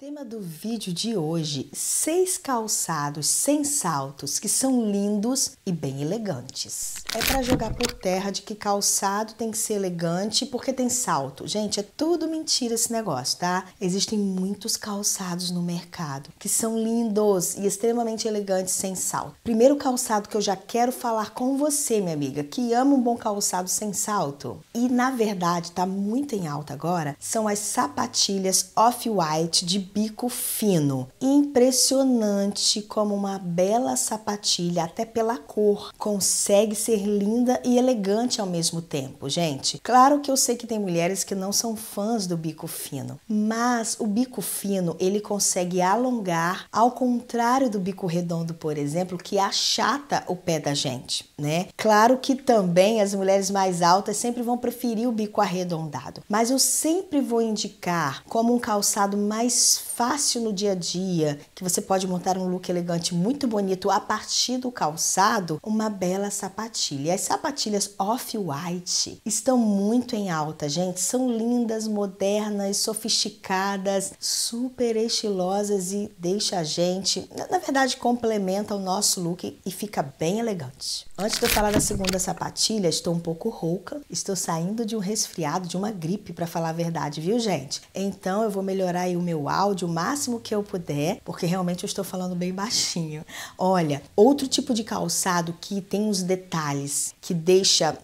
Tema do vídeo de hoje: seis calçados sem saltos que são lindos e bem elegantes. É para jogar por terra de que calçado tem que ser elegante porque tem salto. Gente, é tudo mentira esse negócio, tá? Existem muitos calçados no mercado que são lindos e extremamente elegantes sem salto. Primeiro calçado que eu já quero falar com você, minha amiga, que ama um bom calçado sem salto. E na verdade, tá muito em alta agora, são as sapatilhas off-white de bico fino. Impressionante como uma bela sapatilha, até pela cor, consegue ser linda e elegante ao mesmo tempo, gente. Claro que eu sei que tem mulheres que não são fãs do bico fino, mas o bico fino ele consegue alongar, ao contrário do bico redondo, por exemplo, que achata o pé da gente, né? Claro que também as mulheres mais altas sempre vão preferir o bico arredondado, mas eu sempre vou indicar como um calçado mais fácil no dia a dia, que você pode montar um look elegante muito bonito a partir do calçado, uma bela sapatilha. As sapatilhas off-white estão muito em alta, gente. São lindas, modernas, sofisticadas, super estilosas e deixa a gente, na verdade, complementa o nosso look e fica bem elegante. Antes de eu falar da segunda sapatilha, estou um pouco rouca, estou saindo de um resfriado, de uma gripe, para falar a verdade, viu, gente? Então eu vou melhorar o meu álbum áudio o máximo que eu puder, porque realmente eu estou falando bem baixinho. Olha, outro tipo de calçado que tem os detalhes, que deixa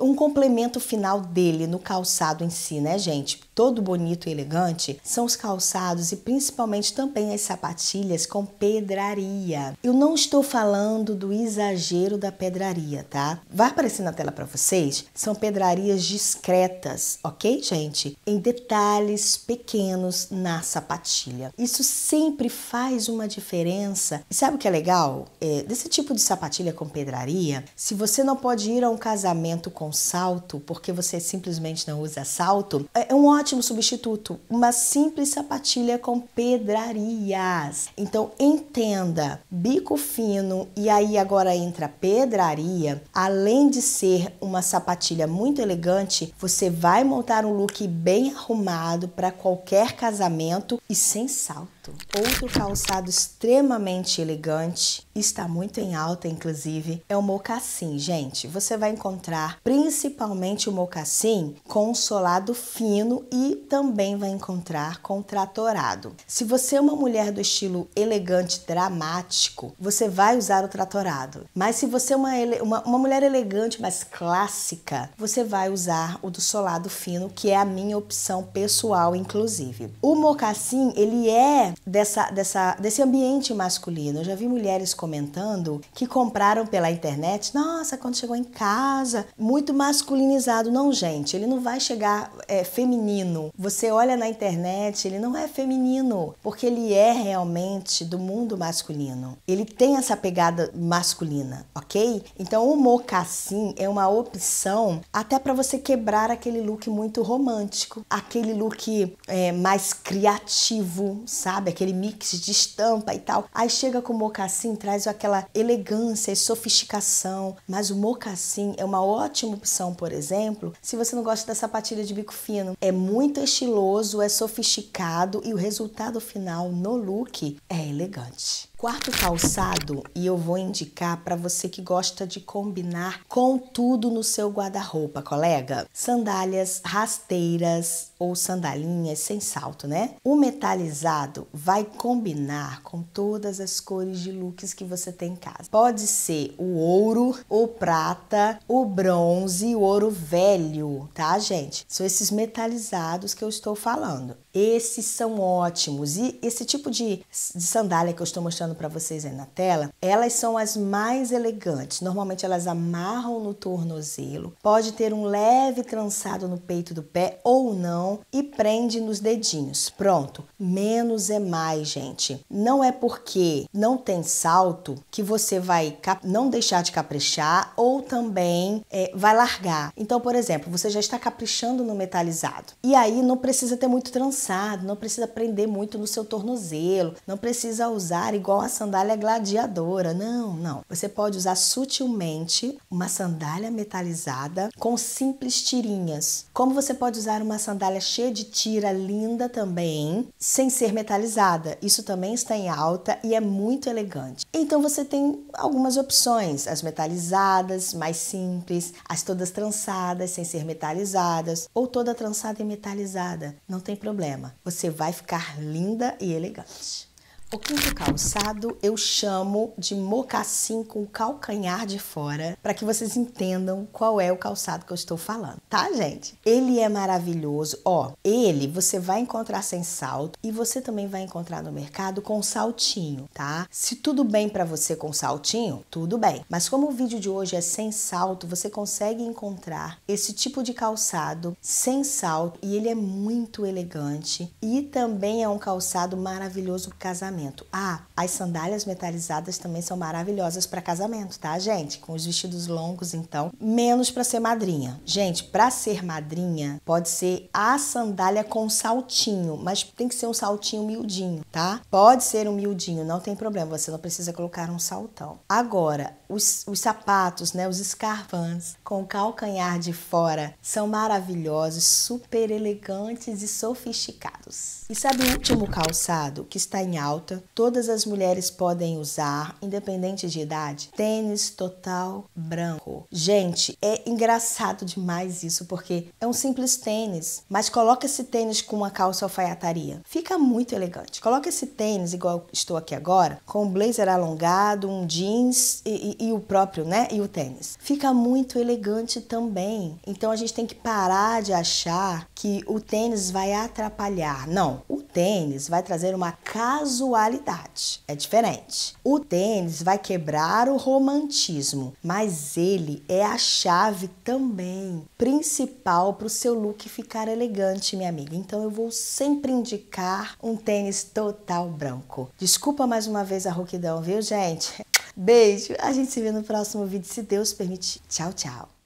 um complemento final dele no calçado em si, né, gente? todo bonito e elegante são os calçados e principalmente também as sapatilhas com pedraria. Eu não estou falando do exagero da pedraria, tá? Vai aparecer na tela para vocês, são pedrarias discretas, ok, gente? Em detalhes pequenos na sapatilha. Isso sempre faz uma diferença. E sabe o que é legal? É, desse tipo de sapatilha com pedraria, se você não pode ir a um casamento com salto porque você simplesmente não usa salto, é, é um ótimo substituto, uma simples sapatilha com pedrarias. Então entenda, bico fino e aí agora entra pedraria, além de ser uma sapatilha muito elegante, você vai montar um look bem arrumado para qualquer casamento e sem salto. Outro calçado extremamente elegante, está muito em alta inclusive, é o mocassim, gente. Você vai encontrar principalmente o mocassim com solado fino e também vai encontrar com tratorado. Se você é uma mulher do estilo elegante dramático, você vai usar o tratorado. Mas se você é uma, uma, uma mulher elegante, mas clássica, você vai usar o do solado fino, que é a minha opção pessoal, inclusive. O mocassim, ele é dessa, dessa, desse ambiente masculino. Eu já vi mulheres comentando que compraram pela internet, nossa, quando chegou em casa, muito masculinizado. Não, gente, ele não vai chegar é, feminino feminino. Você olha na internet, ele não é feminino, porque ele é realmente do mundo masculino. Ele tem essa pegada masculina, ok? Então o mocassim é uma opção até para você quebrar aquele look muito romântico, aquele look é, mais criativo, sabe? Aquele mix de estampa e tal. Aí chega com o mocassim, traz aquela elegância e sofisticação, mas o mocassim é uma ótima opção, por exemplo, se você não gosta da sapatilha de bico fino. É muito estiloso, é sofisticado e o resultado final no look é elegante. Quarto calçado, e eu vou indicar para você que gosta de combinar com tudo no seu guarda-roupa, colega. Sandálias rasteiras ou sandalinhas sem salto, né? O metalizado vai combinar com todas as cores de looks que você tem em casa. Pode ser o ouro, o prata, o bronze, o ouro velho, tá, gente? São esses metalizados que eu estou falando. Esses são ótimos e esse tipo de, de sandália que eu estou mostrando para vocês aí na tela, elas são as mais elegantes. Normalmente elas amarram no tornozelo, pode ter um leve trançado no peito do pé ou não e prende nos dedinhos. Pronto, menos é mais, gente. Não é porque não tem salto que você vai não deixar de caprichar ou também é, vai largar. Então, por exemplo, você já está caprichando no metalizado e aí não precisa ter muito trançado cansado, não precisa prender muito no seu tornozelo, não precisa usar igual a sandália gladiadora. Não, não. Você pode usar sutilmente uma sandália metalizada com simples tirinhas. Como você pode usar uma sandália cheia de tira linda também, sem ser metalizada. Isso também está em alta e é muito elegante. Então você tem algumas opções, as metalizadas, mais simples, as todas trançadas sem ser metalizadas ou toda trançada e metalizada, não tem problema você vai ficar linda e elegante. O quinto calçado eu chamo de mocassim com calcanhar de fora, para que vocês entendam qual é o calçado que eu estou falando, tá, gente? Ele é maravilhoso, ó. Ele você vai encontrar sem salto e você também vai encontrar no mercado com saltinho, tá? Se tudo bem para você com saltinho, tudo bem. Mas como o vídeo de hoje é sem salto, você consegue encontrar esse tipo de calçado sem salto e ele é muito elegante e também é um calçado maravilhoso para casamento casamento. Ah, as sandálias metalizadas também são maravilhosas para casamento, tá, gente? Com os vestidos longos, então, menos para ser madrinha. Gente, para ser madrinha, pode ser a sandália com saltinho, mas tem que ser um saltinho miudinho, tá? Pode ser um miudinho, não tem problema, você não precisa colocar um saltão. Agora, os, os sapatos, né, os escarvans com calcanhar de fora são maravilhosos, super elegantes e sofisticados. E sabe o último calçado que está em alta importa, todas as mulheres podem usar, independente de idade, tênis total branco. Gente, é engraçado demais isso, porque é um simples tênis, mas coloca esse tênis com uma calça alfaiataria. Fica muito elegante. Coloca esse tênis, igual estou aqui agora, com um blazer alongado, um jeans e, e, e o próprio, né? E o tênis. Fica muito elegante também. Então a gente tem que parar de achar que o tênis vai atrapalhar. Não, o tênis vai trazer uma casualidade, é diferente. O tênis vai quebrar o romantismo, mas ele é a chave também principal para o seu look ficar elegante, minha amiga. Então eu vou sempre indicar um tênis total branco. Desculpa mais uma vez a rouquidão, viu, gente? Beijo, a gente se vê no próximo vídeo, se Deus permitir. Tchau, tchau.